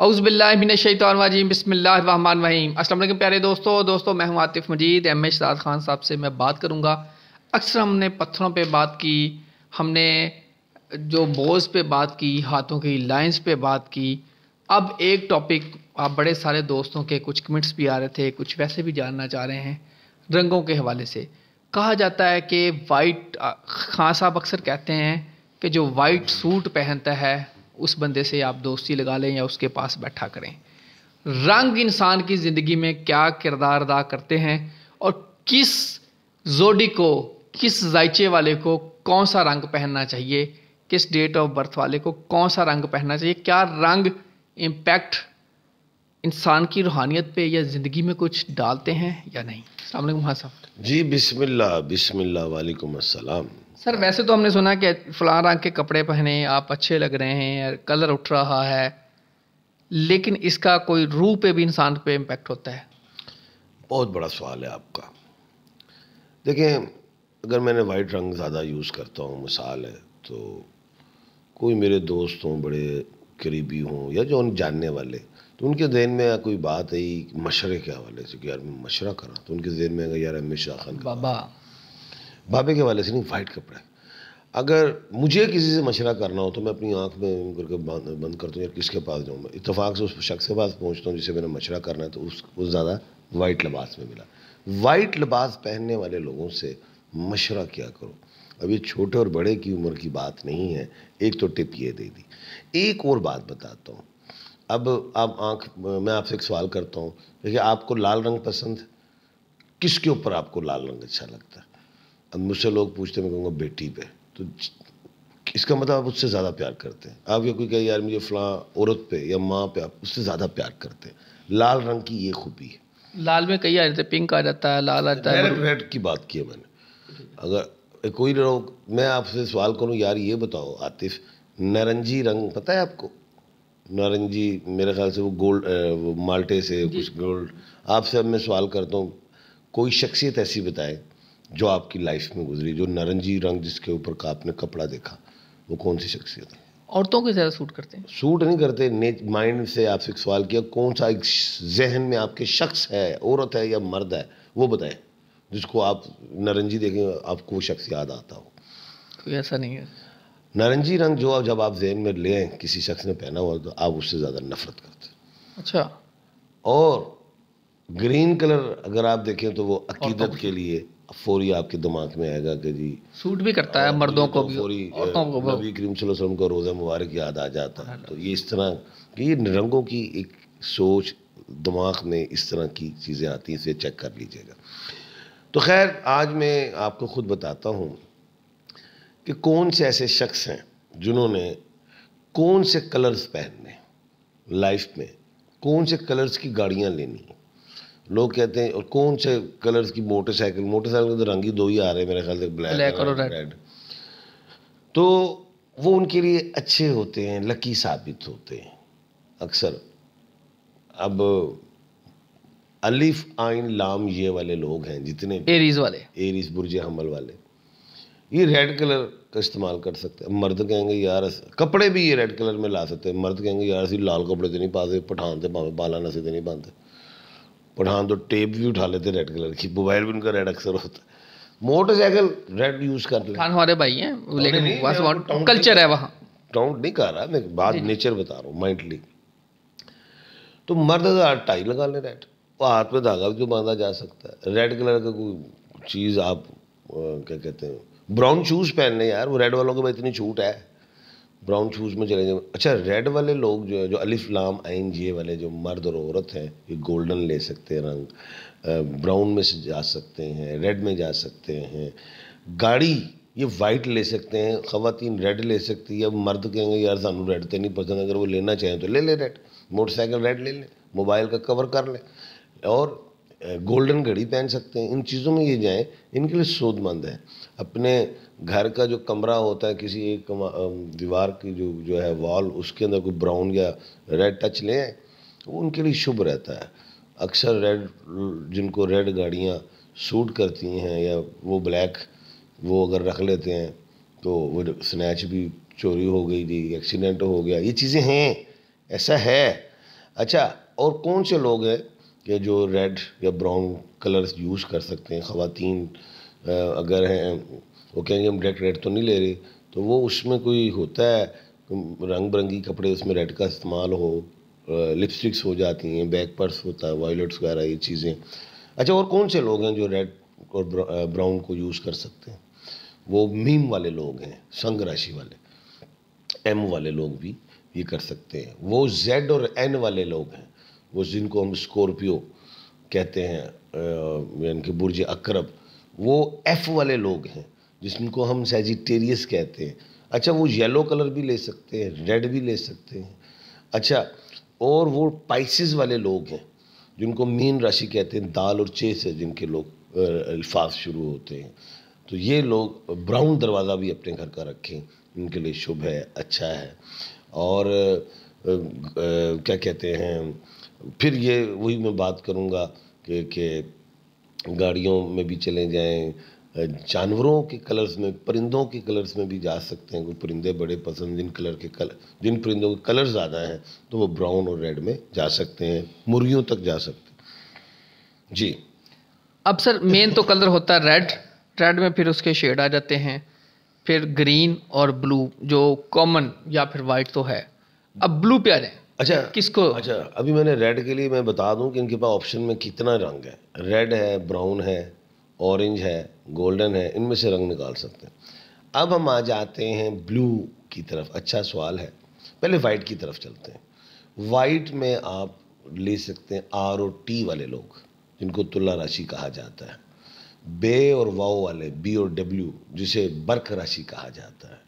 अउज़बिल्लाशैतवाजीम वहीम असल प्यारे दोस्तों दोस्तों मैं हूँ आतिफ़ मजीद एम एस ख़ान साहब से मैं बात करूँगा अक्सर हमने पत्थरों पे बात की हमने जो बोझ पे बात की हाथों की लाइंस पे बात की अब एक टॉपिक आप बड़े सारे दोस्तों के कुछ कमेंट्स भी आ रहे थे कुछ वैसे भी जानना चाह रहे हैं रंगों के हवाले से कहा जाता है कि वाइट खास साहब अक्सर कहते हैं कि जो वाइट सूट पहनता है उस बंदे से आप दोस्ती लगा लें या उसके पास बैठा करें रंग इंसान की ज़िंदगी में क्या किरदार अदा करते हैं और किस जोडी को किस जायचे वाले को कौन सा रंग पहनना चाहिए किस डेट ऑफ बर्थ वाले को कौन सा रंग पहनना चाहिए क्या रंग इम्पैक्ट इंसान की रूहानियत पे या ज़िंदगी में कुछ डालते हैं या नहीं सामने हाँ साहब जी बिस्मिल्लाह बिस्मिल्लाह वालेकुम अस्सलाम सर वैसे तो हमने सुना कि फलान रंग के कपड़े पहने आप अच्छे लग रहे हैं कलर उठ रहा है लेकिन इसका कोई रूह पे भी इंसान पे इम्पेक्ट होता है बहुत बड़ा सवाल है आपका देखिए अगर मैंने वाइट रंग ज़्यादा यूज़ करता हूँ मिसाल है तो कोई मेरे दोस्त हों बड़े करीबी हों या जो उन जानने वाले तो उनके जहन में कोई बात आई मशरे के हवाले से कि यार मैं मशरा करा तो उनके जहन में यार अमित शाह खान बाबा बाबे के वाले से नहीं वाइट कपड़ा है अगर मुझे किसी से मशरा करना हो तो मैं अपनी आंख में करके बंद करता हूँ या किसके पास जाऊँ मैं इतफाक़ से उस शख्स के पास पहुँचता हूँ जिसे मैंने मशरा करना है तो उस ज़्यादा वाइट लबास में मिला वाइट लबास पहनने वाले लोगों से मशरा क्या करो अब ये छोटे और बड़े की उम्र की बात नहीं है एक तो टिप ये दे दी एक और बात बताता हूँ अब आप आँख मैं आपसे एक सवाल करता हूँ देखिए आपको लाल रंग पसंद किसके ऊपर आपको लाल रंग अच्छा लगता है अब मुझसे लोग पूछते मैं कहूँगा बेटी पे तो इसका मतलब आप उससे ज़्यादा प्यार करते हैं आप ये कोई कहे यार मुझे फला औरत पे या माँ पे आप उससे ज़्यादा प्यार करते हैं लाल रंग की ये खूबी है लाल में कई आ जाते पिंक आ जाता है लाल आ जाता है रेड की बात की है मैंने अगर कोई लोग मैं आपसे सवाल करूँ यार ये बताओ आतिफ नारंगी रंग पता है आपको नारंगी मेरे ख्याल से वो गोल्ड वो माल्टे से कुछ गोल्ड आपसे अब मैं सवाल करता हूँ कोई शख्सियत ऐसी बताए जो आपकी लाइफ में गुजरी जो नारंगी रंग जिसके ऊपर का आपने कपड़ा देखा वो कौन सी शख्सियत है औरतों को ज़्यादा सूट करते हैं सूट नहीं करते माइंड से आपसे एक सवाल किया कौन सा एक जहन में आपके शख्स है औरत है या मर्द है वो बताएं जिसको आप नारंगी देखें आपको वो शख्स याद आता हो कोई ऐसा नहीं है नारंगी रंग जो आप जब आप जहन में ले आए किसी शख्स ने पहना हुआ तो आप उससे ज़्यादा नफरत करते अच्छा और ग्रीन कलर अगर आप देखें तो वो तो अकीदत के लिए फौरी आपके दिमाग में आएगा कि जी सूट भी करता है मर्दों तो को भी फौरी नबी करीम वसल्लम का रोज़ा मुबारक याद आ जाता है हाँ तो ये इस तरह कि ये रंगों की एक सोच दिमाग में इस तरह की चीज़ें आती हैं इसे चेक कर लीजिएगा तो खैर आज मैं आपको ख़ुद बताता हूँ कि कौन से ऐसे शख्स हैं जिन्होंने कौन से कलर्स पहनने लाइफ में कौन से कलर्स की गाड़ियाँ लेनी लोग कहते हैं और कौन से कलर्स की मोटरसाइकिल मोटरसाइकिल तो रंग ही दो ही आ रहे हैं मेरे ख्याल से ब्लैक, ब्लैक और रेड तो वो उनके लिए अच्छे होते हैं लकी साबित होते हैं अक्सर अब अलिफ आइन लाम ये वाले लोग हैं जितने एरीज वाले एरीज बुरजे हमल वाले ये रेड कलर का इस्तेमाल कर सकते हैं मर्द कहेंगे यार कपड़े भी ये रेड कलर में ला सकते हैं मर्द कहेंगे यार लाल कपड़े तो नहीं पाते पठान से तो भावे बाला नसे तो नहीं पाते बट हाँ तो टेप भी उठा लेते रेड कलर की मोबाइल भी उनका रेड अक्सर होता है मोटरसाइकिल रेड यूज कर ले हमारे भाई हैं लेकिन कल्चर है वहाँ टाउंट नहीं कर रहा मैं बात नेचर बता रहा हूँ माइंडली तो मर्द टाई लगा ले रेड वो हाथ में धागा भी तो बांधा जा सकता है रेड कलर का कोई चीज़ आप क्या कहते हैं ब्राउन शूज़ पहन ले यार वो रेड वालों के पास इतनी छूट है ब्राउन शूज़ में चले जाए अच्छा रेड वाले लोग जो है जो अलिफ लाम आइन जी वाले जो मर्द और औरत हैं ये गोल्डन ले सकते हैं रंग ब्राउन में से जा सकते हैं रेड में जा सकते हैं गाड़ी ये वाइट ले सकते हैं ख़वातीन रेड ले सकती है मर्द कहेंगे यार सानू रेड तो नहीं पसंद अगर वो लेना चाहें तो ले ले रेड मोटरसाइकिल रेड ले लें मोबाइल का कवर कर लें और गोल्डन घड़ी पहन सकते हैं इन चीज़ों में ये जाएँ इनके लिए शोधमंद है अपने घर का जो कमरा होता है किसी एक दीवार की जो जो है वॉल उसके अंदर कोई ब्राउन या रेड टच लें वो उनके लिए शुभ रहता है अक्सर रेड जिनको रेड गाड़ियाँ सूट करती हैं या वो ब्लैक वो अगर रख लेते हैं तो वो स्नैच भी चोरी हो गई थी एक्सीडेंट हो गया ये चीज़ें हैं ऐसा है अच्छा और कौन से लोग हैं कि जो रेड या ब्राउन कलर्स यूज़ कर सकते हैं ख़वातीन अगर हैं वो कहेंगे हम डायरेक्ट रेड तो नहीं ले रहे तो वो उसमें कोई होता है रंग बिरंगी कपड़े उसमें रेड का इस्तेमाल हो लिपस्टिक्स हो जाती हैं बैक पर्स होता है वॉयलेट्स वगैरह ये चीज़ें अच्छा और कौन से लोग हैं जो रेड और ब्राउन को यूज़ कर सकते हैं वो मीम वाले लोग हैं संग राशि वाले एम वाले लोग भी ये कर सकते हैं वो जेड और एन वाले लोग हैं वो जिनको हम स्कॉर्पियो कहते हैं यानी कि बुर्ज अकरब वो एफ वाले लोग हैं जिसको हम सेजिटेरियस कहते हैं अच्छा वो येलो कलर भी ले सकते हैं रेड भी ले सकते हैं अच्छा और वो पाइसिस वाले लोग हैं जिनको मीन राशि कहते हैं दाल और चे से जिनके लोग अल्फाज शुरू होते हैं तो ये लोग ब्राउन दरवाज़ा भी अपने घर का रखें उनके लिए शुभ है अच्छा है और आ, आ, क्या कहते हैं फिर ये वही मैं बात करूँगा कि गाड़ियों में भी चले जाएँ जानवरों के कलर्स में परिंदों के कलर्स में भी जा सकते हैं कोई परिंदे बड़े पसंद जिन कलर के कलर जिन परिंदों के कलर ज़्यादा हैं तो वो ब्राउन और रेड में जा सकते हैं मुर्गियों तक जा सकते हैं जी अब सर मेन तो कलर होता है रेड रेड में फिर उसके शेड आ जाते हैं फिर ग्रीन और ब्लू जो कॉमन या फिर वाइट तो है अब ब्लू पे आ जाए अच्छा किसको अच्छा अभी मैंने रेड के लिए मैं बता दूं कि इनके पास ऑप्शन में कितना रंग है रेड है ब्राउन है ऑरेंज है गोल्डन है इनमें से रंग निकाल सकते हैं अब हम आ जाते हैं ब्लू की तरफ अच्छा सवाल है पहले वाइट की तरफ चलते हैं वाइट में आप ले सकते हैं आर ओ टी वाले लोग जिनको तुला राशि कहा जाता है बे और वाओ वाले बी और डब्ल्यू जिसे बर्क राशि कहा जाता है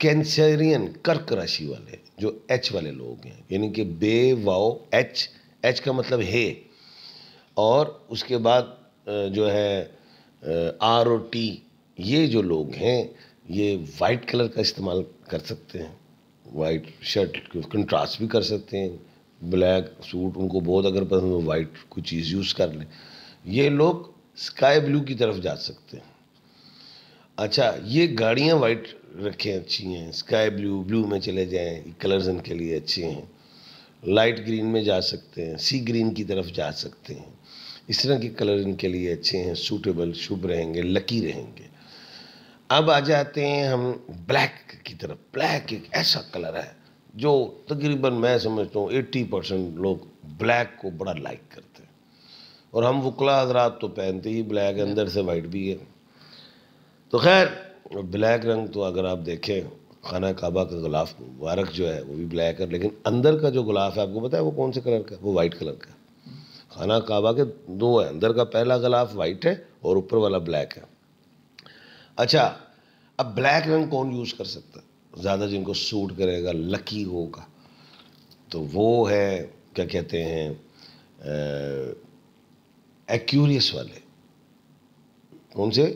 कैंसरियन कर्क राशि वाले जो एच वाले लोग हैं यानी कि बे वाओ एच एच का मतलब हे और उसके बाद जो है आर ओ टी ये जो लोग हैं ये वाइट कलर का इस्तेमाल कर सकते हैं वाइट शर्ट कंट्रास्ट भी कर सकते हैं ब्लैक सूट उनको बहुत अगर पसंद हो वाइट कोई चीज़ यूज़ कर लें ये लोग स्काई ब्लू की तरफ जा सकते हैं अच्छा ये गाड़ियाँ वाइट रखें अच्छी हैं स्काई ब्लू ब्लू में चले जाएँ कलर्स इनके लिए अच्छे हैं लाइट ग्रीन में जा सकते हैं सी ग्रीन की तरफ जा सकते हैं इस तरह के कलर इनके लिए अच्छे हैं सूटेबल शुभ रहेंगे लकी रहेंगे अब आ जाते हैं हम ब्लैक की तरफ ब्लैक एक ऐसा कलर है जो तकरीबन मैं समझता हूँ एट्टी परसेंट लोग ब्लैक को बड़ा लाइक करते हैं और हम वकला हजरात तो पहनते ही ब्लैक अंदर से वाइट भी है तो खैर ब्लैक रंग तो अगर आप देखें खाना काबा का गुलाफ मुबारक जो है वो भी ब्लैक है लेकिन अंदर का जो गुलाफ है आपको पता है वो कौन से कलर का वो वाइट कलर का खाना काबा के दो है अंदर का पहला गलाफ वाइट है और ऊपर वाला ब्लैक है अच्छा अब ब्लैक रंग कौन यूज़ कर सकता है ज़्यादा जिनको सूट करेगा लकी होगा तो वो है क्या कहते हैं एक्यूरियस वाले कौन से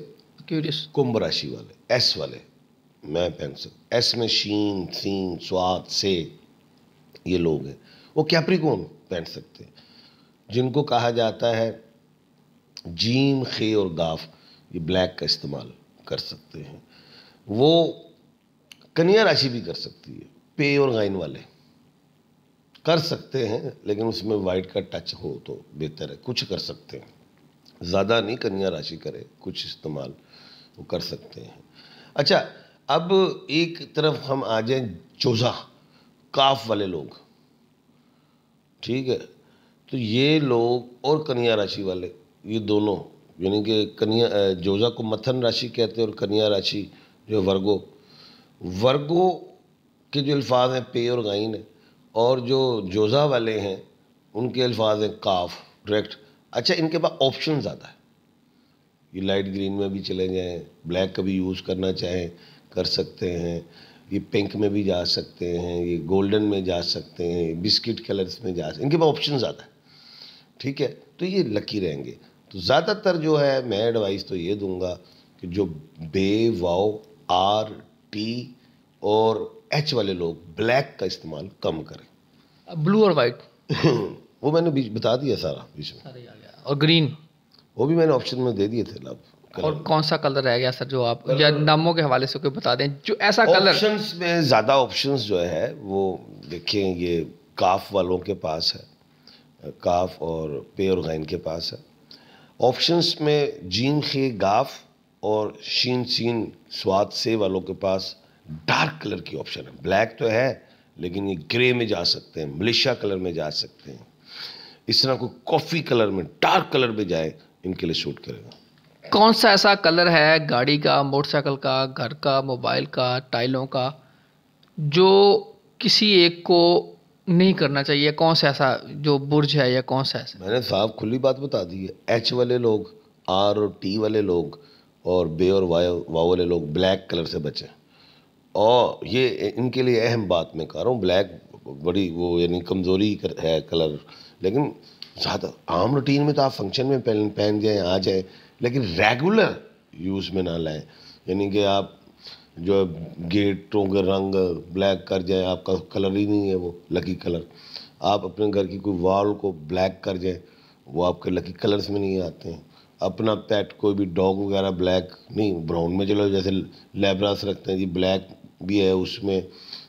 क्यूरियस कुंभ राशि वाले एस वाले मैं पहन सकता एस में शीन सीन स्वाद से ये लोग हैं वो कैप्रिकोन पहन सकते हैं जिनको कहा जाता है जीम खे और गाफ ये ब्लैक का इस्तेमाल कर सकते हैं वो कन्या राशि भी कर सकती है पे और गाइन वाले कर सकते हैं लेकिन उसमें वाइट का टच हो तो बेहतर है कुछ कर सकते हैं ज़्यादा नहीं कन्या राशि करे कुछ इस्तेमाल वो कर सकते हैं अच्छा अब एक तरफ हम आ जाएं जोजा काफ वाले लोग ठीक है तो ये लोग और कन्या राशि वाले ये दोनों यानी कि कन्या जोजा को मथन राशि कहते हैं और कन्या राशि जो वर्गो वर्गो के जो अल्फाज हैं पे और गाइन है और जो जोजा वाले हैं उनके अल्फाज हैं काफ डायरेक्ट अच्छा इनके पास ऑप्शन ज़्यादा है ये लाइट ग्रीन में भी चले जाएँ ब्लैक का भी यूज़ करना चाहें कर सकते हैं ये पिंक में भी जा सकते हैं ये गोल्डन में जा सकते हैं बिस्किट कलर्स में जा सकते हैं इनके पास ऑप्शन ज़्यादा है ठीक है तो ये लकी रहेंगे तो ज़्यादातर जो है मैं एडवाइस तो ये दूंगा कि जो बे वाओ आर टी और एच वाले लोग ब्लैक का इस्तेमाल कम करें ब्लू और वाइट वो मैंने बीच बता दिया सारा बीच में और ग्रीन वो भी मैंने ऑप्शन में दे दिए थे लव और कौन सा कलर रह गया सर जो आप या नामों के हवाले से कोई बता दें जो ऐसा कलर ऑप्शंस में ज़्यादा ऑप्शंस जो है वो देखिए ये काफ वालों के पास है काफ और पे और गैन के पास है ऑप्शंस में जीन खे गाफ और शीन सीन स्वाद से वालों के पास डार्क कलर की ऑप्शन है ब्लैक तो है लेकिन ये ग्रे में जा सकते हैं मलेशिया कलर में जा सकते हैं इस तरह कोई कॉफ़ी कलर में डार्क कलर में जाए इनके लिए शूट करेगा कौन सा ऐसा कलर है गाड़ी का मोटरसाइकिल का घर का मोबाइल का टाइलों का जो किसी एक को नहीं करना चाहिए कौन सा ऐसा जो बुर्ज है या कौन सा ऐसा मैंने साफ खुली बात बता दी है एच वाले लोग आर और टी वाले लोग और बे और वाय वाओ वाले लोग ब्लैक कलर से बचे और ये इनके लिए अहम बात मैं कह रहा हूँ ब्लैक बड़ी वो यानी कमज़ोरी है कलर लेकिन ज़्यादा आम रूटीन में तो आप फंक्शन में पहन पहन जाए आ जाए लेकिन रेगुलर यूज़ में ना लाए यानी कि आप जो गेटों के रंग ब्लैक कर जाए आपका कलर ही नहीं है वो लकी कलर आप अपने घर की कोई वॉल को ब्लैक कर जाए वो आपके लकी कलर्स में नहीं आते हैं अपना पेट कोई भी डॉग वगैरह ब्लैक नहीं ब्राउन में चलो जैसे लेब्रास रखते हैं जी ब्लैक भी है उसमें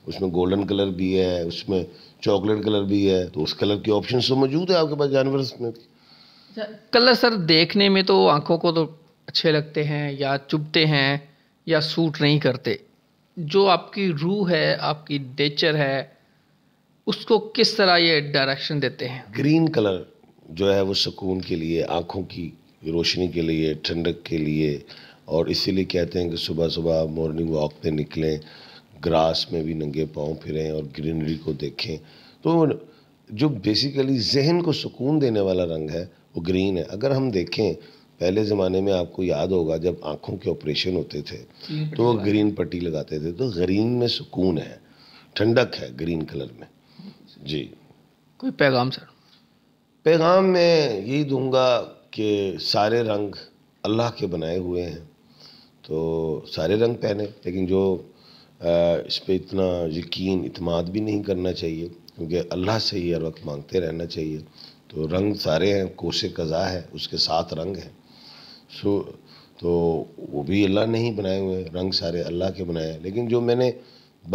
उसमें गोल्डन कलर भी है उसमें चॉकलेट कलर भी है तो उस कलर के ऑप्शन तो मौजूद है आपके पास जानवर में कलर सर देखने में तो आंखों को तो अच्छे लगते हैं या चुभते हैं या सूट नहीं करते जो आपकी रूह है आपकी नेचर है उसको किस तरह ये डायरेक्शन देते हैं ग्रीन कलर जो है वो सुकून के लिए आँखों की रोशनी के लिए ठंडक के लिए और इसीलिए कहते हैं कि सुबह सुबह मॉर्निंग वॉक पे निकलें ग्रास में भी नंगे पाँव फिरें और ग्रीनरी को देखें तो जो बेसिकली जहन को सुकून देने वाला रंग है वो ग्रीन है अगर हम देखें पहले ज़माने में आपको याद होगा जब आँखों के ऑपरेशन होते थे तो वो ग्रीन पट्टी लगाते थे तो ग्रीन में सुकून है ठंडक है ग्रीन कलर में जी कोई पैगाम सर पैगाम मैं यही दूंगा कि सारे रंग अल्लाह के बनाए हुए हैं तो सारे रंग पहने लेकिन जो इस पर इतना यकीन इतमाद भी नहीं करना चाहिए क्योंकि अल्लाह से ही हर वक्त मांगते रहना चाहिए तो रंग सारे हैं कोशे कज़ा है उसके साथ रंग हैं सो तो वो भी अल्लाह ने ही बनाए हुए रंग सारे अल्लाह के बनाए हैं लेकिन जो मैंने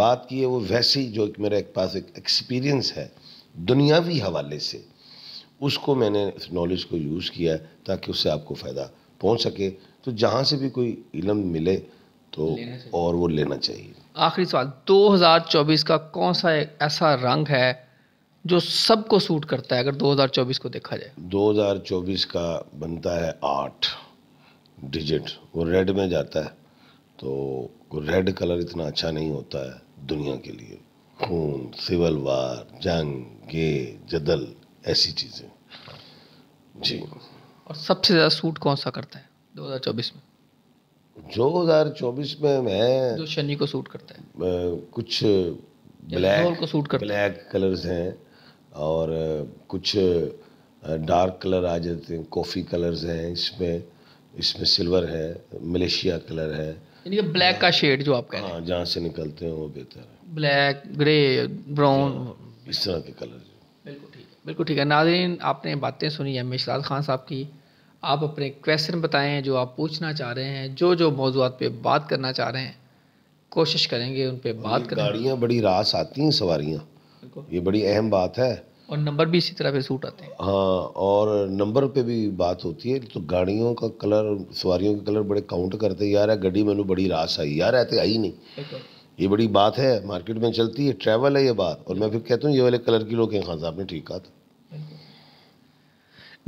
बात की है वो वैसी जो मेरे एक पास एक एक्सपीरियंस है दुनियावी हवाले से उसको मैंने इस नॉलेज को यूज़ किया है ताकि उससे आपको फ़ायदा पहुंच सके तो जहाँ से भी कोई इलम मिले तो और वो लेना चाहिए आखिरी सवाल 2024 का कौन सा ऐसा रंग है जो सबको सूट करता है अगर 2024 को देखा जाए 2024 का बनता है आर्ट डिजिट वो रेड में जाता है तो रेड कलर इतना अच्छा नहीं होता है दुनिया के लिए खून सिविल वार जंग गे जदल ऐसी चीज़ें जी और सबसे ज़्यादा सूट कौन सा करता है 2024 में 2024 में मैं जो शनि को सूट करता है कुछ ब्लैक को सूट करता ब्लैक कलर्स हैं और कुछ डार्क कलर आ जाते हैं कॉफ़ी कलर्स हैं इसमें इसमें सिल्वर है मलेशिया कलर है यानी ब्लैक का शेड जो आप कह रहे हैं हाँ, जहाँ से निकलते हैं वो बेहतर है ब्लैक ग्रे ब्राउन हाँ, इस तरह के कलर बिल्कुल ठीक है बिल्कुल ठीक है नाजरीन आपने बातें सुनी है मिशाद खान साहब की आप अपने क्वेश्चन बताएं जो आप पूछना चाह रहे हैं जो जो मौजूद पे बात करना चाह रहे हैं कोशिश करेंगे उन पर बात करें गाड़ियाँ बड़ी रास आती हैं सवारियाँ ये बड़ी अहम बात है और नंबर भी इसी तरह पे सूट आते हैं हाँ और नंबर पे भी बात होती है तो गाड़ियों का कलर सवारियों के कलर बड़े काउंट करते हैं यार गड्डी मैंने तो बड़ी रास आई यार आते आई नहीं ये बड़ी बात है मार्केट में चलती है ट्रैवल है ये बात और मैं फिर कहता हूँ ये वाले कलर की लोग हैं खान साहब ने ठीक कहा था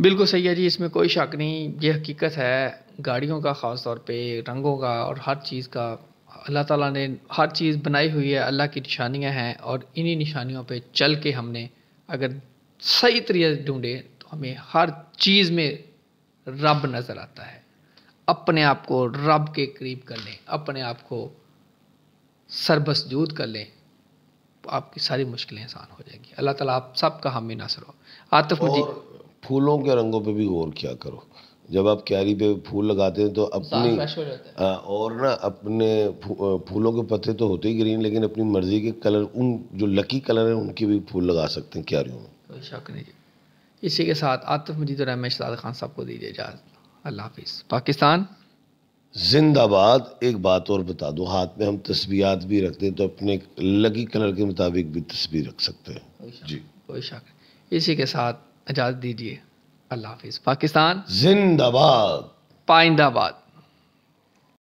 बिल्कुल सही है जी इसमें कोई शक नहीं ये हकीकत है गाड़ियों का ख़ास तौर पे रंगों का और हर चीज़ का अल्लाह ताला ने हर चीज़ बनाई हुई है अल्लाह की निशानियाँ हैं और इन्हीं निशानियों पे चल के हमने अगर सही तरीके से ढूंढे तो हमें हर चीज़ में रब नज़र आता है अपने आप को रब के करीब कर लें अपने आप को सरबसजूद कर लें तो आपकी सारी मुश्किलें आसान हो जाएगी अल्लाह ताला आप सबका हामी नासर हो आतिफ मजीद फूलों के रंगों पे भी गौर किया करो जब आप क्यारी पे फूल लगाते हैं तो, तो अपनी आ, हाँ, और ना अपने फूलों के पत्ते तो होते ही ग्रीन लेकिन अपनी मर्जी के कलर उन जो लकी कलर हैं उनके भी फूल लगा सकते हैं क्यारियों में कोई शक नहीं इसी के साथ आतिफ मजीद और अहमद खान साहब को दीजिए इजाज़त अल्लाह हाफिज़ पाकिस्तान जिंदाबाद एक बात और बता दो हाथ में हम तस्वीर भी रखते हैं तो अपने लगी कलर के मुताबिक भी तस्वीर रख सकते हैं जी कोई शक इसी के साथ इजाज़त दीजिए अल्लाह हाफिज पाकिस्तान जिंदाबाद पाइंदाबाद